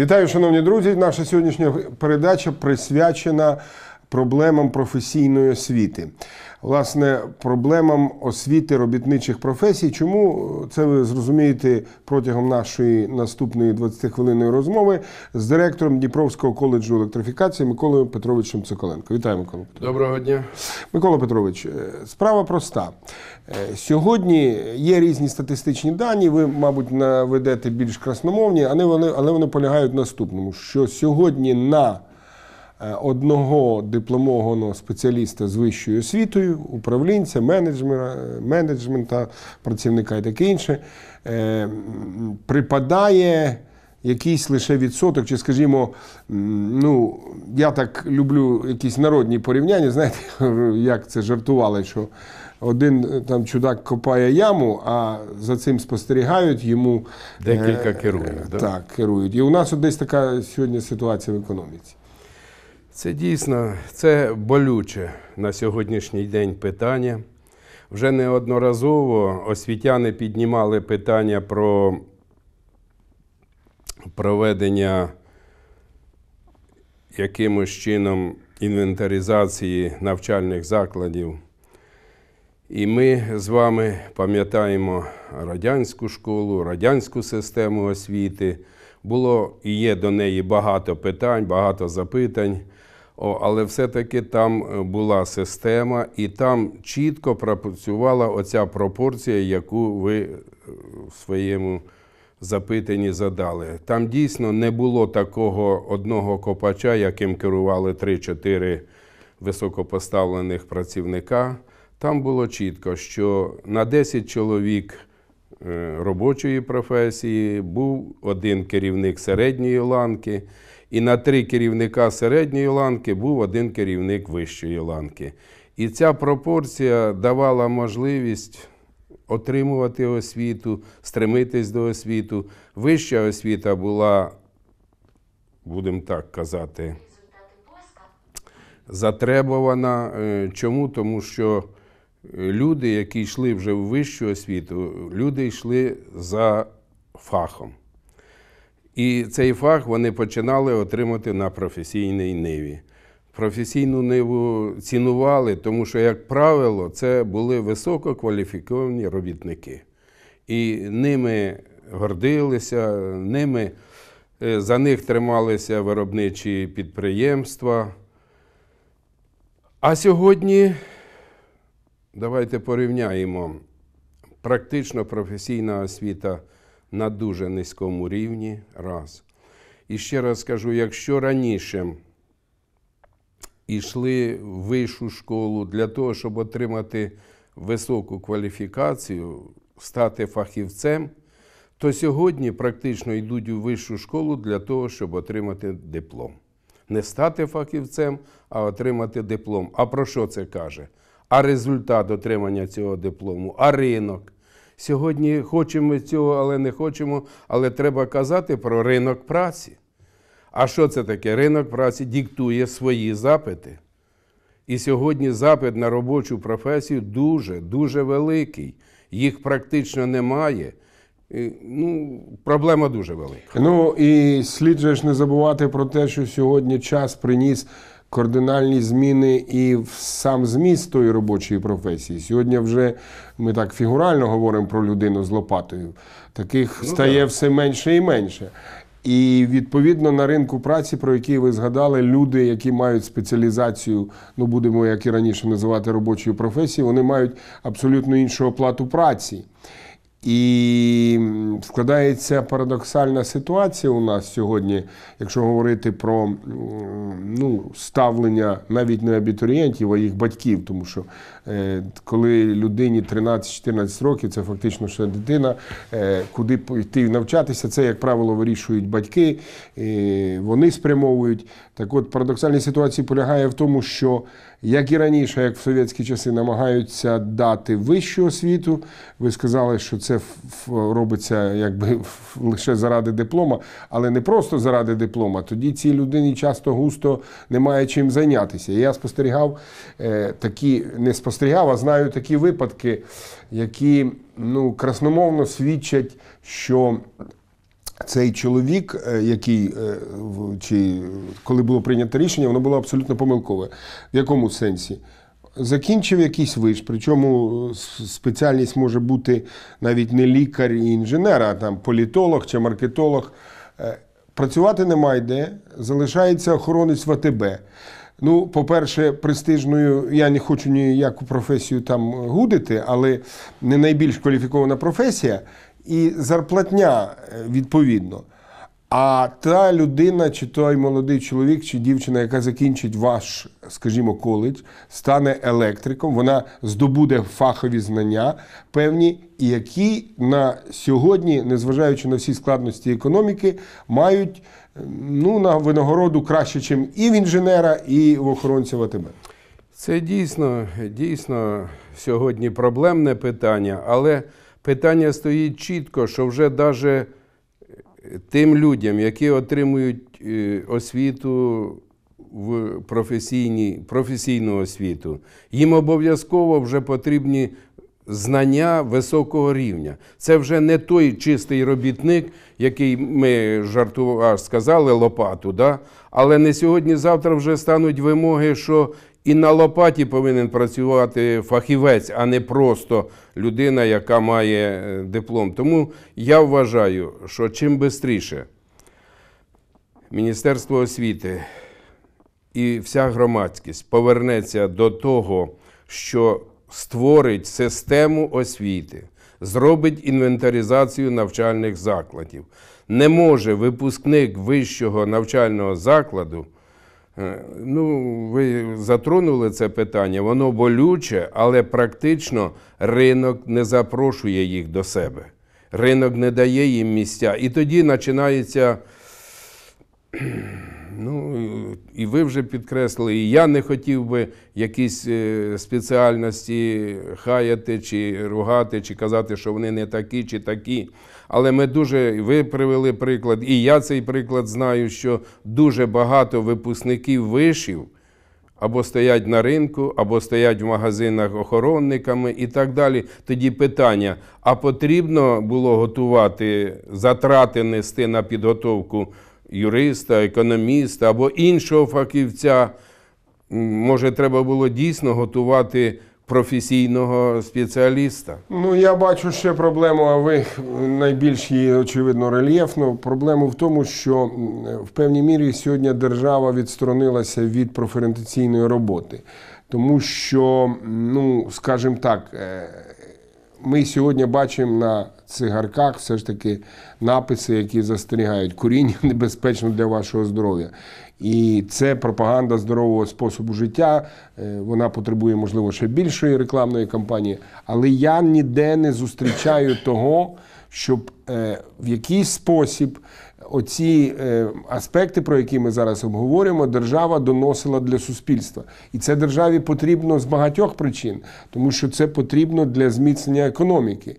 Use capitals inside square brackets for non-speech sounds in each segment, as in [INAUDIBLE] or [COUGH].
Вітаю, шановні друзі. Наша сьогоднішня передача присвячена проблемам професійної освіти власне проблемам освіти робітничих професій. Чому е, це ви зрозумієте протягом нашої наступної 20-хвилинної розмови з директором Дніпровського коледжу електрифікації Миколою Петровичем Цоколенко? Вітаю, Микола Доброго дня, Микола Петрович. Е, справа проста е, сьогодні. Є різні статистичні дані. Ви, мабуть, наведете більш красномовні, але вони але вони полягають в наступному: що сьогодні на Е, одного дипломованого спеціаліста з вищою освітою, управлінця, менеджмера, е, менеджмента, працівника і таке інше, е, припадає. Якийсь лише відсоток, чи, скажімо, ну, я так люблю якісь народні порівняння, знаєте, [LAUGHS] як це жартували, що один там чудак копає яму, а за цим спостерігають, йому декілька керують. Е так, керують. І у нас от десь така сьогодні ситуація в економіці. Це дійсно це болюче на сьогоднішній день питання. Вже неодноразово освітяни піднімали питання про проведення якимось чином інвентаризації навчальних закладів. І ми з вами пам'ятаємо радянську школу, радянську систему освіти. Було і є до неї багато питань, багато запитань. О, Але все-таки там е, була система, і там чітко пропрацювала оця пропорція, яку ви е, в своєму запитанні задали. Там дійсно не було такого одного копача, яким керували 3-4 високопоставлених працівника. Там було чітко, що на 10 чоловік е, робочої професії був один керівник середньої ланки і на три керівника середньої ланки був один керівник вищої ланки. І ця пропорція давала можливість отримувати освіту, стремитись до освіту. Вища освіта була, будемо так казати, затребована. Е, чому? Тому що е, люди, які йшли вже в вищу освіту, люди йшли за фахом. І цей фах вони починали отримати на професійній ниві. Професійну ниву цінували, тому що, як правило, це були висококваліфіковані робітники. І ними гордилися, ними, е, за них трималися виробничі підприємства. А сьогодні давайте порівняємо практично професійна освіта на дуже низькому рівні раз. І ще раз скажу: якщо раніше йшли в вищу школу для того, щоб отримати високу кваліфікацію, стати фахівцем, то сьогодні практично йдуть у вищу школу для того, щоб отримати диплом. Не стати фахівцем, а отримати диплом. А про що це каже? А результат отримання цього диплому, а ринок, Сьогодні хочемо цього, але не хочемо, але треба казати про ринок праці. А що це таке? Ринок праці диктує свої запити. І сьогодні запит на робочу професію дуже, дуже великий. Їх практично немає. Ну, Проблема дуже велика. Ну і слід же ж не забувати про те, що сьогодні час приніс кардинальні зміни і в сам зміст тої робочої професії. Сьогодні вже ми так фігурально говоримо про людину з лопатою. Таких ну, стає так. все менше і менше. І відповідно на ринку праці, про який ви згадали, люди, які мають спеціалізацію, ну будемо як і раніше називати робочою професією, вони мають абсолютно іншу оплату праці. І складається парадоксальна ситуація у нас сьогодні, якщо говорити про ну, ставлення навіть не абітурієнтів, а їх батьків, тому що Е, коли людині 13-14 років, це фактично ще дитина, е, куди йти навчатися, це, як правило, вирішують батьки, е, вони спрямовують. Так от парадоксальна ситуація полягає в тому, що як і раніше, як в совєтські часи, намагаються дати вищу освіту. Ви сказали, що це робиться якби лише заради диплома, але не просто заради диплома. Тоді цій людині часто густо немає чим зайнятися. Я спостерігав такі неспостереження спостерігав, а знаю такі випадки, які ну, красномовно свідчать, що цей чоловік, е, який е, чи коли було прийнято рішення, воно було абсолютно помилкове. В якому сенсі? Закінчив якийсь виш, причому е, спеціальність може бути навіть не лікар і інженер, а там політолог чи маркетолог. Працювати немає де, залишається охоронець в Ну, по-перше, престижною я не хочу ніяку професію там гудити, але не найбільш кваліфікована професія і зарплатня е, відповідно. А та людина, чи той молодий чоловік, чи дівчина, яка закінчить ваш, скажімо, коледж, стане електриком, вона здобуде фахові знання певні, які на сьогодні, незважаючи на всі складності економіки, мають ну, на винагороду краще, ніж і в інженера, і в охоронців АТБ. Це дійсно, дійсно сьогодні проблемне питання, але питання стоїть чітко, що вже навіть е, тим людям, які отримують е, освіту в професійну освіту, їм обов'язково вже потрібні знання високого рівня. Це вже не той чистий робітник, який ми жартували, сказали лопату, да? але не сьогодні-завтра вже стануть вимоги, що і на лопаті повинен працювати фахівець, а не просто людина, яка має е, диплом. Тому я вважаю, що чим швидше Міністерство освіти і вся громадськість повернеться до того, що створить систему освіти, зробить інвентаризацію навчальних закладів. Не може випускник вищого навчального закладу. Е, ну, ви затронули це питання, воно болюче, але практично ринок не запрошує їх до себе. Ринок не дає їм місця. І тоді починається. Ну і ви вже підкреслили, і я не хотів би якісь е, спеціальності хаяти чи ругати, чи казати, що вони не такі чи такі. Але ми дуже ви привели приклад, і я цей приклад знаю, що дуже багато випускників вишів. Або стоять на ринку, або стоять в магазинах охоронниками і так далі. Тоді питання: а потрібно було готувати затрати нести на підготовку юриста, економіста або іншого фахівця. Може, треба було дійсно готувати професійного спеціаліста? Ну, я бачу ще проблему, а ви найбільш її, очевидно, рельєфно. Проблема в тому, що в певній мірі сьогодні держава відсторонилася від проференційної роботи. Тому що, ну, скажімо так, е, ми сьогодні бачимо на цигарках все ж таки написи, які застерігають куріння [LAUGHS] небезпечно для вашого здоров'я. І це пропаганда здорового способу життя. Е, вона потребує, можливо, ще більшої рекламної кампанії. Але я ніде не зустрічаю того, щоб е, в якийсь спосіб оці е, аспекти, про які ми зараз обговорюємо, держава доносила для суспільства. І це державі потрібно з багатьох причин, тому що це потрібно для зміцнення економіки.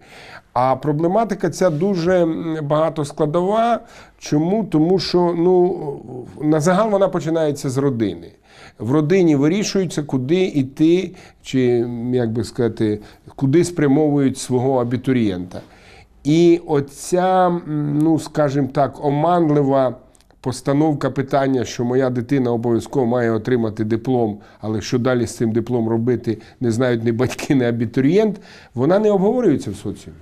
А проблематика ця дуже багатоскладова. Чому? Тому що ну, на загал вона починається з родини. В родині вирішується, куди йти, чи як би сказати, куди спрямовують свого абітурієнта. І оця, ну скажімо так, оманлива постановка питання, що моя дитина обов'язково має отримати диплом, але що далі з цим диплом робити, не знають ні батьки, ні абітурієнт, вона не обговорюється в соціумі.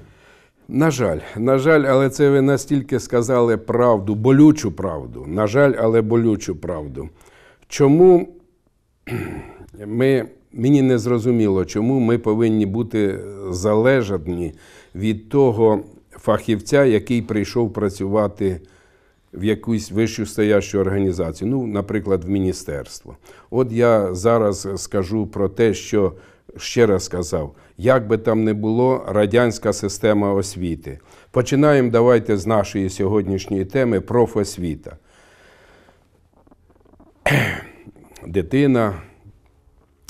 На жаль, на жаль, але це ви настільки сказали правду, болючу правду. На жаль, але болючу правду. Чому ми, мені не зрозуміло, чому ми повинні бути залежні від того фахівця, який прийшов працювати в якусь вищу стоящу організацію, ну, наприклад, в міністерство. От я зараз скажу про те, що ще раз сказав, як би там не було радянська система освіти. Починаємо давайте з нашої сьогоднішньої теми профосвіта. [CLEARS THROAT] Дитина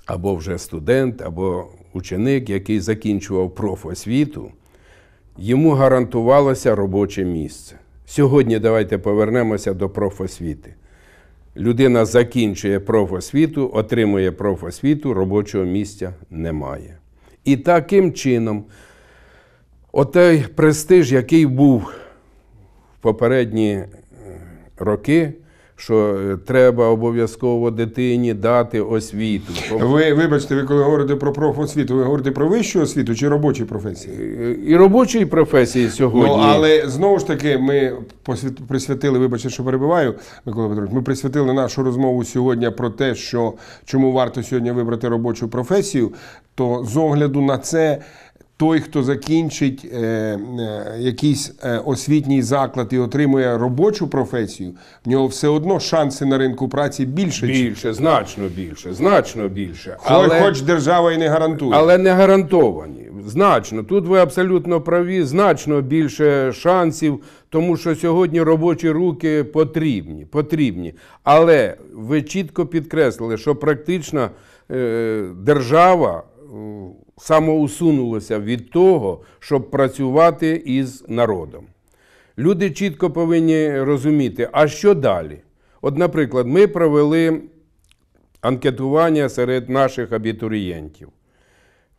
або вже студент, або ученик, який закінчував профосвіту, йому гарантувалося робоче місце. Сьогодні давайте повернемося до профосвіти. Людина закінчує профосвіту, отримує профосвіту, робочого місця немає. І таким чином, отой престиж, який був в попередні е, роки, що е, треба обов'язково дитині дати освіту. Ви вибачте, ви коли говорите про профосвіту, ви говорите про вищу освіту чи робочі професії? Е, і робочої професії сьогодні. Ну, Але знову ж таки, ми присвятили, вибачте, що перебиваю, Микола Петрович, ми присвятили нашу розмову сьогодні про те, що чому варто сьогодні вибрати робочу професію, то з огляду на це той, хто закінчить е, е, якийсь е, освітній заклад і отримує робочу професію, в нього все одно шанси на ринку праці більше більше, значно більше, значно більше. Але, хоч держава і не гарантує, але не гарантовані. Значно тут ви абсолютно праві. Значно більше шансів, тому що сьогодні робочі руки потрібні, потрібні. Але ви чітко підкреслили, що практично держава самоусунулося від того, щоб працювати із народом. Люди чітко повинні розуміти, а що далі? От, наприклад, ми провели анкетування серед наших абітурієнтів.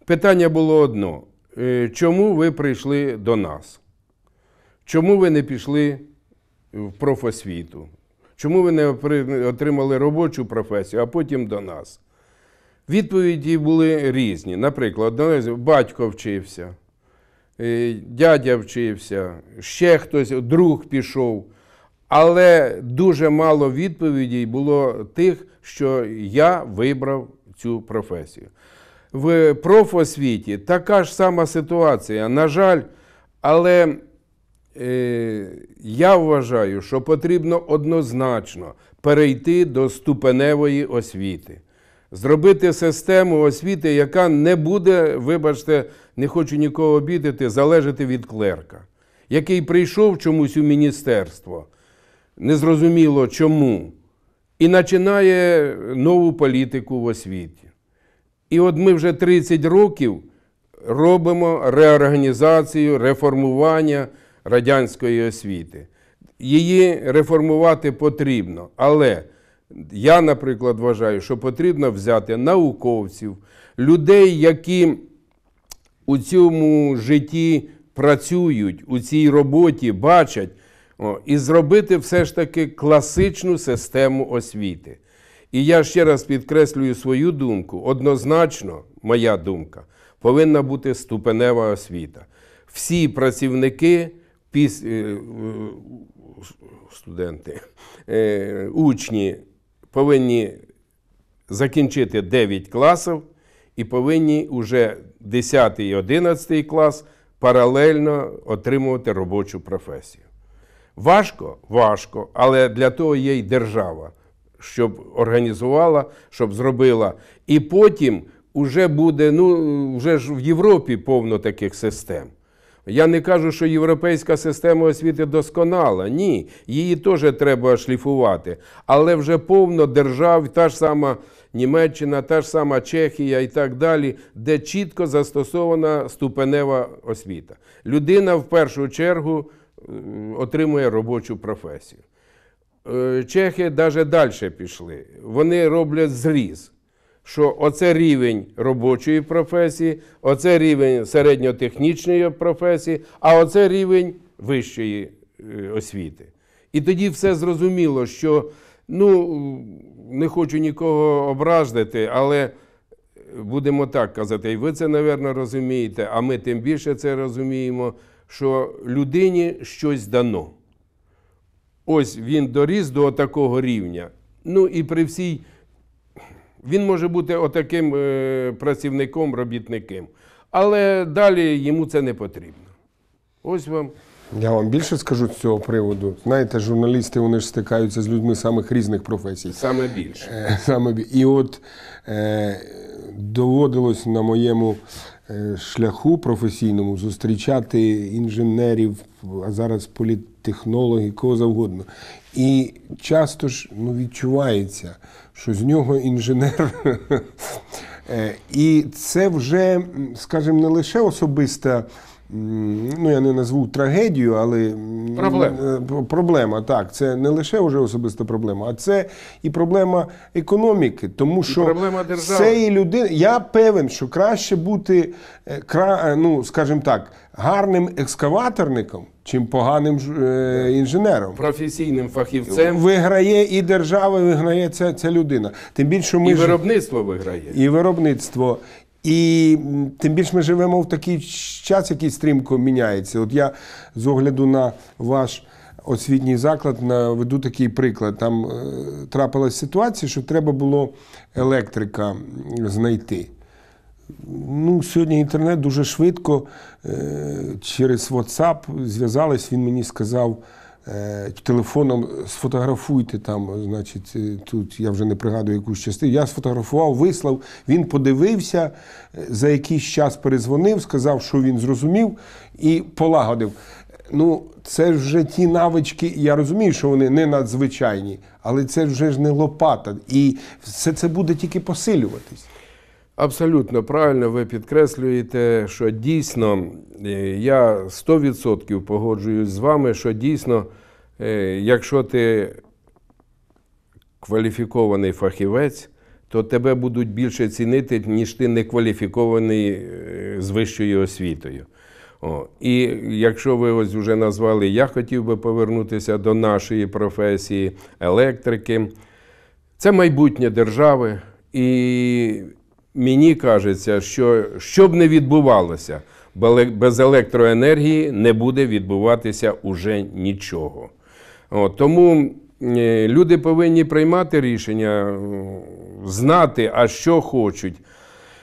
Питання було одно: е, чому ви прийшли до нас? Чому ви не пішли в профосвіту? Чому ви не отримали робочу професію, а потім до нас? Відповіді були різні. Наприклад, ну, батько вчився, е, дядя вчився, ще хтось, друг пішов. Але дуже мало відповідей було тих, що я вибрав цю професію. В профосвіті така ж сама ситуація. На жаль, але е, я вважаю, що потрібно однозначно перейти до ступеневої освіти. Зробити систему освіти, яка не буде, вибачте, не хочу нікого обідати, залежати від клерка, який прийшов чомусь у міністерство, незрозуміло чому, і починає нову політику в освіті. І от ми вже 30 років робимо реорганізацію, реформування радянської освіти. Її реформувати потрібно. але… Я, наприклад, вважаю, що потрібно взяти науковців, людей, які у цьому житті працюють, у цій роботі бачать, і зробити все ж таки класичну систему освіти. І я ще раз підкреслюю свою думку: однозначно, моя думка, повинна бути ступенева освіта. Всі працівники піс... Е, е, студенти, е, учні повинні закінчити 9 класів і повинні вже 10 і 11 клас паралельно отримувати робочу професію. Важко, важко, але для того є й держава, щоб організувала, щоб зробила. І потім вже буде, ну вже ж в Європі повно таких систем. Я не кажу, що європейська система освіти досконала. Ні, її теж треба шліфувати. Але вже повно держав, та ж сама Німеччина, та ж сама Чехія і так далі, де чітко застосована ступенева освіта. Людина в першу чергу отримує робочу професію. Е, чехи навіть далі пішли. Вони роблять зріз що оце рівень робочої професії, оце рівень середньотехнічної професії, а оце рівень вищої е, освіти. І тоді все зрозуміло, що ну, не хочу нікого ображдати, але е, будемо так казати, і ви це, мабуть, розумієте, а ми тим більше це розуміємо, що людині щось дано. Ось він доріс до такого рівня. Ну і при всій він може бути отаким е, працівником, робітником. Але далі йому це не потрібно. Ось вам. Я вам більше скажу з цього приводу. Знаєте, журналісти вони ж стикаються з людьми самих різних професій. Саме більше. Е, саме І от е, доводилось на моєму Е, шляху професійному зустрічати інженерів, а зараз політтехнологів, кого завгодно. І часто ж ну, відчувається, що з нього інженер. [LAUGHS] Е, і це вже, скажімо, не лише особиста ну я не назву трагедію, але проблема. Е, проблема. Так, це не лише вже особиста проблема, а це і проблема економіки. Тому що проблема держави. цієї людини. Я певен, що краще бути е, е, ну, скажімо так, гарним екскаваторником. Чим поганим інженером, професійним фахівцем виграє і держава, виграє ця ця людина. Тим більше ми і виробництво виграє, і виробництво, і тим більше ми живемо в такий час, який стрімко міняється. От я з огляду на ваш освітній заклад наведу такий приклад. Там е, трапилася ситуація, що треба було електрика знайти. Ну, Сьогодні інтернет дуже швидко е, через WhatsApp зв'язались, він мені сказав. Е, телефоном сфотографуйте там, значить, е, тут я вже не пригадую якусь частину. Я сфотографував, вислав, він подивився, е, за якийсь час перезвонив, сказав, що він зрозумів, і полагодив. Ну, це вже ті навички, я розумію, що вони не надзвичайні, але це вже ж не лопата. І все це буде тільки посилюватись. Абсолютно правильно, ви підкреслюєте, що дійсно е, я 100% погоджуюсь з вами, що дійсно, е, якщо ти кваліфікований фахівець, то тебе будуть більше цінити, ніж ти некваліфікований е, з вищою освітою. О, І якщо ви ось вже назвали, я хотів би повернутися до нашої професії електрики, це майбутнє держави. І мені кажеться, що що б не відбувалося, без електроенергії не буде відбуватися уже нічого. От, Тому е, люди повинні приймати рішення, е, знати, а що хочуть.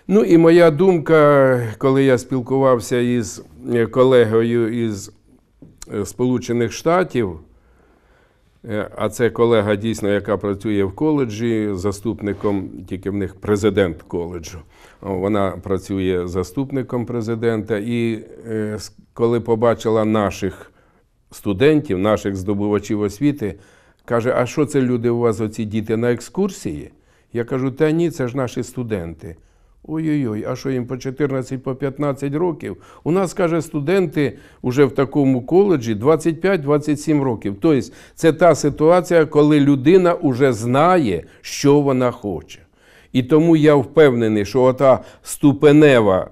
Ну і моя думка, коли я спілкувався із е, колегою із Сполучених Штатів. Е, а це колега дійсно, яка працює в коледжі, заступником, тільки в них президент коледжу. Вона працює заступником президента. І е, коли побачила наших студентів, наших здобувачів освіти, каже: А що це люди у вас, оці діти на екскурсії? Я кажу: Та ні, це ж наші студенти. Ой-ой-ой, а що їм по 14-15 по 15 років? У нас, каже, студенти вже в такому коледжі 25-27 років. Тобто, це та ситуація, коли людина вже знає, що вона хоче. І тому я впевнений, що ота ступенева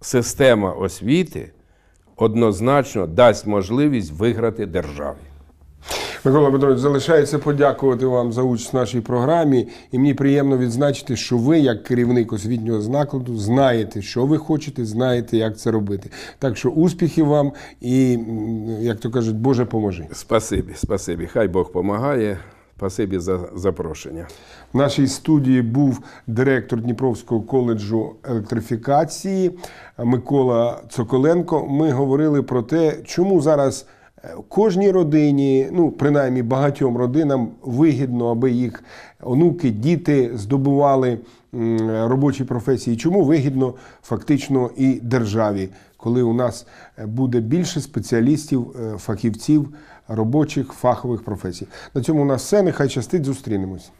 система освіти однозначно дасть можливість виграти державі. Микола Петрович, залишається подякувати вам за участь в нашій програмі. І мені приємно відзначити, що ви, як керівник освітнього закладу, знаєте, що ви хочете, знаєте, як це робити. Так що успіхів вам і, як то кажуть, Боже поможи. Спасибі, спасибі. Хай Бог допомагає. Спасибі за запрошення. В нашій студії був директор Дніпровського коледжу електрифікації Микола Цоколенко. Ми говорили про те, чому зараз. Кожній родині, ну принаймні багатьом родинам, вигідно, аби їх онуки, діти здобували робочі професії. Чому вигідно фактично і державі, коли у нас буде більше спеціалістів, е, фахівців робочих фахових професій? На цьому у нас все. Нехай частить. зустрінемось.